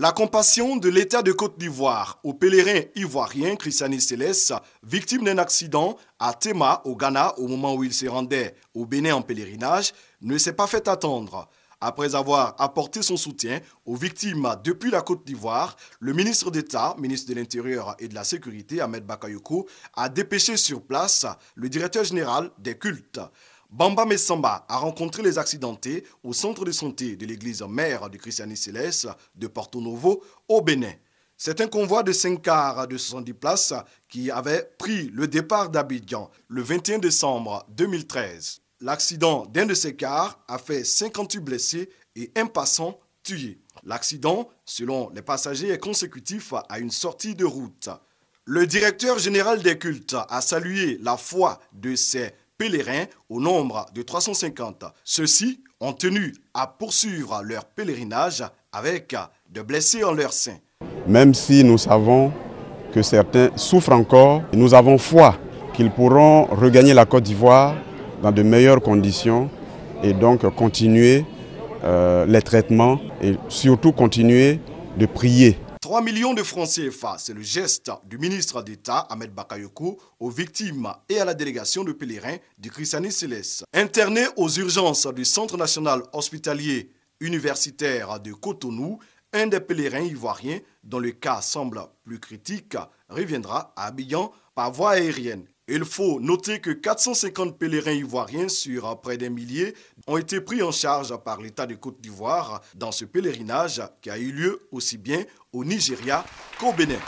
La compassion de l'État de Côte d'Ivoire aux pèlerins ivoiriens Christiane et victime d'un accident à Tema au Ghana au moment où il se rendait au Bénin en pèlerinage, ne s'est pas fait attendre. Après avoir apporté son soutien aux victimes depuis la Côte d'Ivoire, le ministre d'État, ministre de l'Intérieur et de la Sécurité, Ahmed Bakayoko, a dépêché sur place le directeur général des cultes. Bamba Messamba a rencontré les accidentés au centre de santé de l'église mère de christianisme céleste de Porto Novo au Bénin. C'est un convoi de 5 cars de 70 places qui avait pris le départ d'Abidjan le 21 décembre 2013. L'accident d'un de ces cars a fait 58 blessés et un passant tué. L'accident, selon les passagers, est consécutif à une sortie de route. Le directeur général des cultes a salué la foi de ces pèlerins au nombre de 350. Ceux-ci ont tenu à poursuivre leur pèlerinage avec de blessés en leur sein. Même si nous savons que certains souffrent encore, nous avons foi qu'ils pourront regagner la Côte d'Ivoire dans de meilleures conditions et donc continuer euh, les traitements et surtout continuer de prier 3 millions de francs CFA, c'est le geste du ministre d'État Ahmed Bakayoko aux victimes et à la délégation de pèlerins du Christianisme Céleste. Interné aux urgences du Centre national hospitalier universitaire de Cotonou, un des pèlerins ivoiriens dont le cas semble plus critique reviendra à Abidjan par voie aérienne. Il faut noter que 450 pèlerins ivoiriens sur euh, près d'un millier ont été pris en charge par l'État de Côte d'Ivoire dans ce pèlerinage qui a eu lieu aussi bien au Nigeria qu'au Bénin.